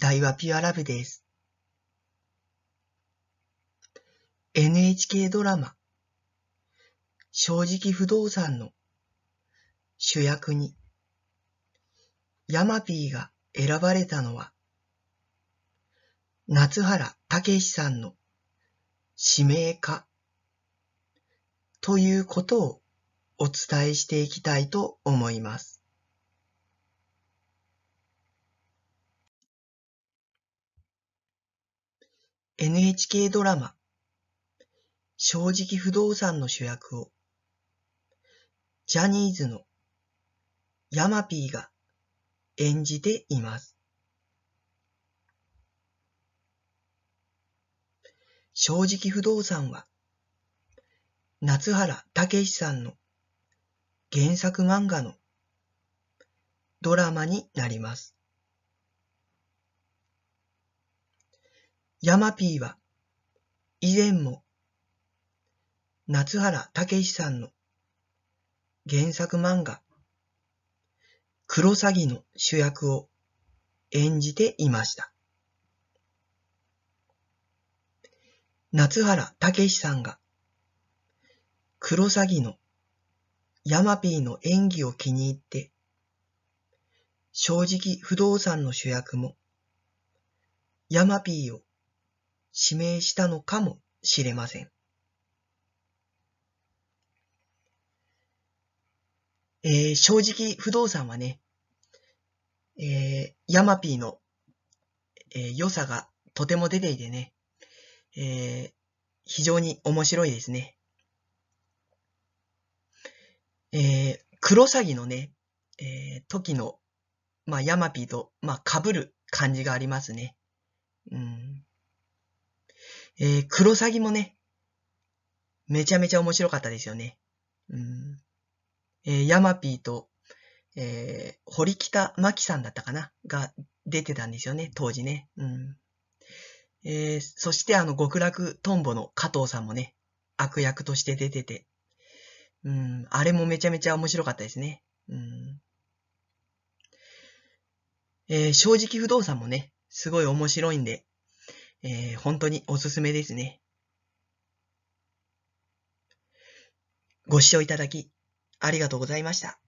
大和ピュアラブです。NHK ドラマ、正直不動産の主役に、ヤマピーが選ばれたのは、夏原武さんの指名家、ということをお伝えしていきたいと思います。NHK ドラマ、正直不動産の主役を、ジャニーズのヤマピーが演じています。正直不動産は、夏原武さんの原作漫画のドラマになります。ヤマピーは、以前も、夏原武史さんの原作漫画、クロサギの主役を演じていました。夏原武史さんが、クロサギのヤマピーの演技を気に入って、正直不動産の主役も、ヤマピーを指名したのかもしれません。えー、正直不動産はね、えー、ヤマピーの、えー、良さがとても出ていてね、えー、非常に面白いですね。えー、クロサギのね、えー、時の、まあ、ヤマピーと、まあ、被る感じがありますね。うん。えー、クロサギもね、めちゃめちゃ面白かったですよね。うん。えー、ヤマピーと、えー、堀北真希さんだったかなが出てたんですよね、当時ね。うん。えー、そしてあの、極楽トンボの加藤さんもね、悪役として出てて、うん、あれもめちゃめちゃ面白かったですね。うん。えー、正直不動産もね、すごい面白いんで、えー、本当におすすめですね。ご視聴いただき、ありがとうございました。